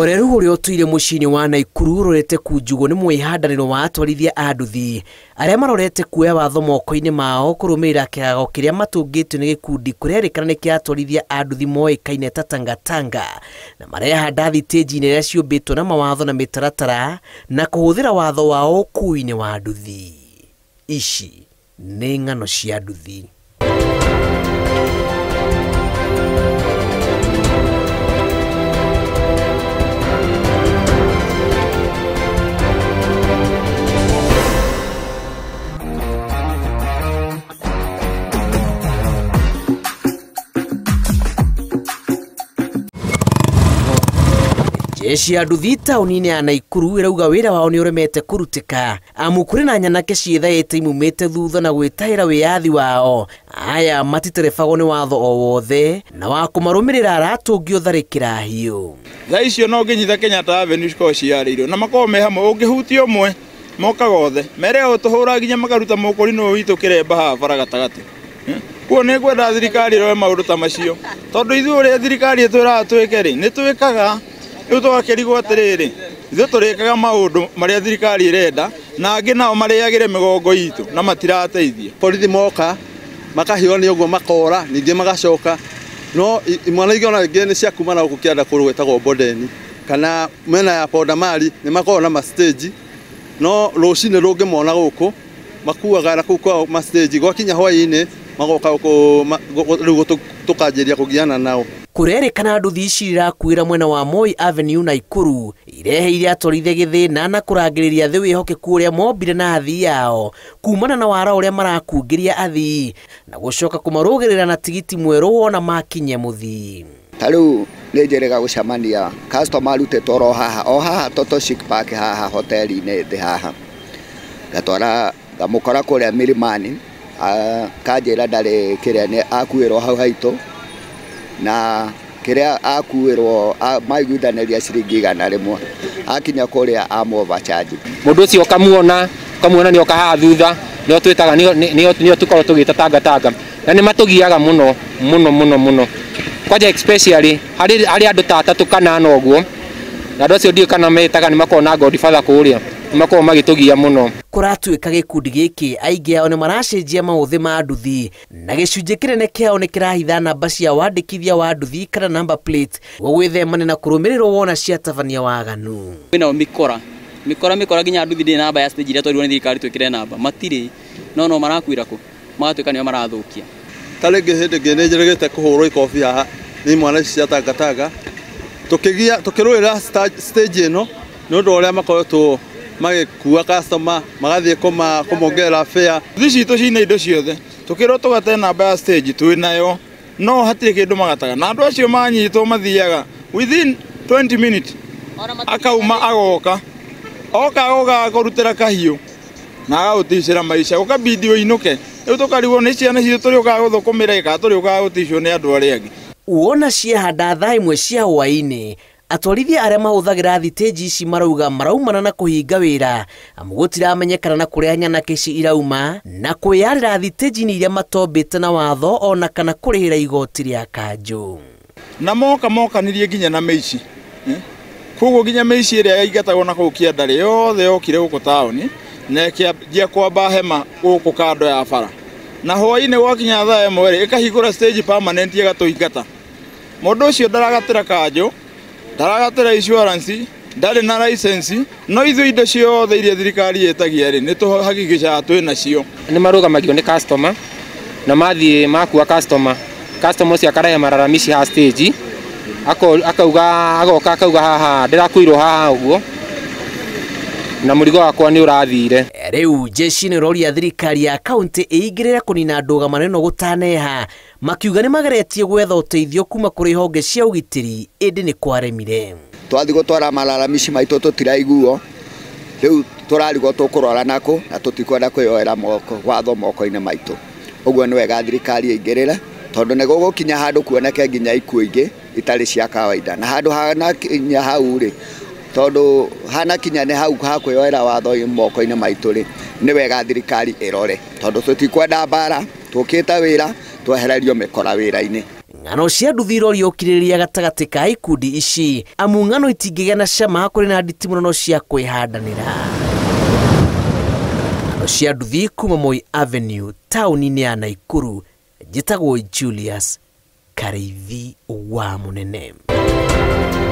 ũhoreru ũrĩa ũtuire mũciĩ-inĩ wa naikuru ũrorete kunjugwo nĩ mwĩhandanĩro wa atwarithia a nduthi arĩa marorete kuoya watho moko-inĩ mao kũrũmĩrĩra kĩgago kĩrĩa matũngĩtio nĩ gĩkundi kũrerĩkana nĩ kĩa atwarithia a nduthi moĩkaine ta tangatanga na marehanda thitĩnji-inĩ iria ciũmbĩtwo na mawatho na mĩtaratara na kũhũthĩra watho wao ũkui ini wa nduthi ici nĩ ng'ano cia nduthi cia nduthi taũni-inĩ ya naikuru ĩrauga wĩra wao nĩ ũremete kũrutĩka amu kũrĩ na nyanake ciĩthaĩte imumĩte thutha na gwĩtahĩra wĩyathi wao aya matiterebagwo nĩ watho o wothe na wa kũmarũmĩrĩra aratũngio tharĩkĩra hiũ thaa icio no nginyitha kenyatta avenue cikoragwo ciarĩirwo na makoragwo me hamwe ũngĩhutia ũmwe mokaga othe mere ũtũhũra nginya makaruta mũkũri nũũ witũ kĩremba haha bara gatagatĩ kuo nĩ ngwenda thirikari ĩroe maũndũ ta macio tondũ ithuĩ ũrĩa thirikari ĩtwĩraga twĩke rĩ nĩ twĩkaga riu twakirigwo atiriri ithuĩ tũrĩkaga maũndũ marĩa thirikari ĩrenda na angĩ nao marĩagĩre mĩgongo itũ na matirateithia borithi moka makahiũra nĩ ũguo makora ningĩ magacoka no imwana ingĩ ona ingĩ nĩ ciakuma na gũkũ kĩanda kũrũ gwĩtagwo bondeni kana mena ya pondamari nĩ makoragwo na mastage no rũcinĩ rũngĩmona gũkũ makuaga na kũu kwa mastage gwakinya hwaĩ-inĩ magoka rĩu tũkanjĩria kũgiana nao kurerikana nduthi ici irakuira mwena wa Moi Avenue na Ikuru ireheire atwarithia githina na kurangiriria thi wihokeku uria mombire na athii yao kumana na wara uria marakungiria athii na gucoka kumarugirira na tigiti mweru wona makinye muthii tariu nä njärega gå cemania arutä tworo haha o haha toto shik park haha hoteri-inä thä haha ngatwara ngamå kora kå rä a mirimani kanjä ra ndarä kä rä a akuä rwo hau haitå na kiria akuirwo maiguithanaria ciringi igana mwe akinya kuria amovachaji mundu ucio kamuona kamuona nioka haha thutha nio twitaga tå gä tugita tangatanga na nä giaga må no må no må no må no kwanja especially harä andå ta atatå kana na å guo na andå acio ndiä kana metaga nä makoragwo na godfather kå rä a makoragwo magĩtũgia mũno kũratuĩka gĩkundi gĩkĩ aingĩ ao nĩ maracenjia maũthĩ ma nduthi na gĩcunjĩ kĩnene kĩao nĩ kĩrahitha namba cia wandĩkithia wa nduthi kana namba plate gwĩthemane na kũrũmĩrĩrwo wona ciatabania waganu kwĩnao mĩkora mĩkora mĩkora nginya nduthi ndĩrĩ namba ya stage iria twarirwo nĩ thirikari twĩkĩre namba matirĩ no no marakuira kũ magatuĩka nĩo marathũkia ta rĩngĩ hĩndĩ ĩngĩ nĩ njĩrĩgĩte kũhũrwo ikobi haha nĩ imwana ici cia tangatanga tũkĩgia tũkĩrũĩra stage ĩno nĩ ũndũ ũrĩa makoretwo magikua customer magathie kũmongerera fare thici itũ cina indo ciothe tå tũgate namba ya stage twĩ nayo no kä kĩndũ magataga na andå acio manyitwo mathiaga within 20 minutes akauma agoka oka agoka akũrutĩra kahiũ na agagũticĩra maica ũkabindi ũinũke rĩu tũkarigwo nĩ ciana citũ tũrĩ ũkaga gũthũkũmĩra ĩka tũrĩ ũkaga gũticwo nĩ andũ arĩa angä wona ciehanda thaa imwe cia hwainĩ atwarithia arĩa mahũthagĩra thitĩji ici marauga maraumana na kũhinga wĩra amu gũtiramenyekana na kũrĩa nyanake ici irauma na kwĩyarĩra thitĩji-inĩ iria matombĩte na watho ona kana kũrĩhĩra igoti rĩa kanjũ na moka mokanirie nginya na mĩici koguo nginya mĩici ĩrĩa yaingatagwo na kũu kĩandari yothe yokire gũkũ taũni na ĩkĩambia kwamba hema gũkũ kando ya bara na hwaĩ-inĩ gwakinya thaa ĩmwe rĩ ĩkahingũra stage permanent ĩgatũingata mũndũ ũcio ndaragatĩra kanjũ ndaragatira insurance ndarä na license no ithuä indo ciothe iria thirikari ĩtagia rĩ nä tå hakikicaga twä nacio nä marå magio nä customer na mathiä makua customer customer ũcio akarehe mararamici ha stage akauga agoka akauga haha ndĩrakuirwo haha ũguo na mũrigo wakwa nĩ ũrathire riu jeshi nä roria thirikari ya kaunti ĩingĩrĩre kũnina ndũgamano ĩno gũtaneha makiuga nĩ mageretie gwetha ũteithio kuma kũrĩ honge cia ũgitĩri ĩndĩ nĩ kwaremire twathi gũtwara malalamishi maitũ tũtiraiguo rĩu tũrarigwo tũkũrora nakũ na tũtikwenda kwĩyoera moko watho moko-inĩ maitũ ũguo nĩ wega thirikari ĩingĩrĩre tondũ nĩ gũgũkinya handũ kuoneke nginya ikuũ ingĩ itarĩ cia kawaida na handũ hanakinya hau rĩ tondå hana kinya nä hau hakwiyoera watho moko-inä maitå rä nä wega thirikari ä rore tondå tå tikwenda mbara tå kä te wä ra twehererio mä kora wä ra-inä ng'ano cia nduthiro rĩũkirĩrĩria gatagatĩ ka ikundi ici amu ng'ano itingĩgĩa na cama kũrĩ na nditimũrano cia kwĩhandanĩra ng'ano cia nduthi kuma Moi Avenue taũni-inĩ ya Naikuru njĩtagwo Julius Karĩithi wa mũnene